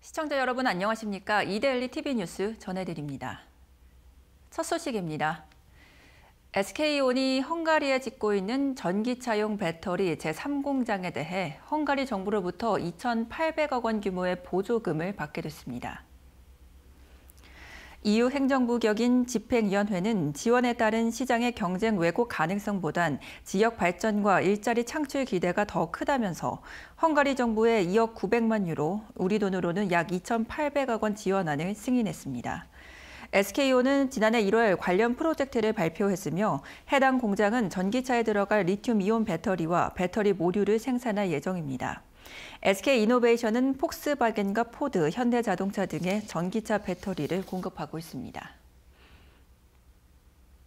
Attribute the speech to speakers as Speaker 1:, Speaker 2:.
Speaker 1: 시청자 여러분 안녕하십니까? 이데일리 TV 뉴스 전해드립니다. 첫 소식입니다. SK온이 헝가리에 짓고 있는 전기차용 배터리 제3공장에 대해 헝가리 정부로부터 2,800억 원 규모의 보조금을 받게 됐습니다. 이후 행정부격인 집행위원회는 지원에 따른 시장의 경쟁 왜곡 가능성보단 지역 발전과 일자리 창출 기대가 더 크다면서 헝가리 정부의 2억 900만 유로, 우리 돈으로는 약 2,800억 원 지원안을 승인했습니다. s k o 는 지난해 1월 관련 프로젝트를 발표했으며 해당 공장은 전기차에 들어갈 리튬이온 배터리와 배터리 모듈을 생산할 예정입니다. SK이노베이션은 폭스바겐과 포드, 현대자동차 등의 전기차 배터리를 공급하고 있습니다.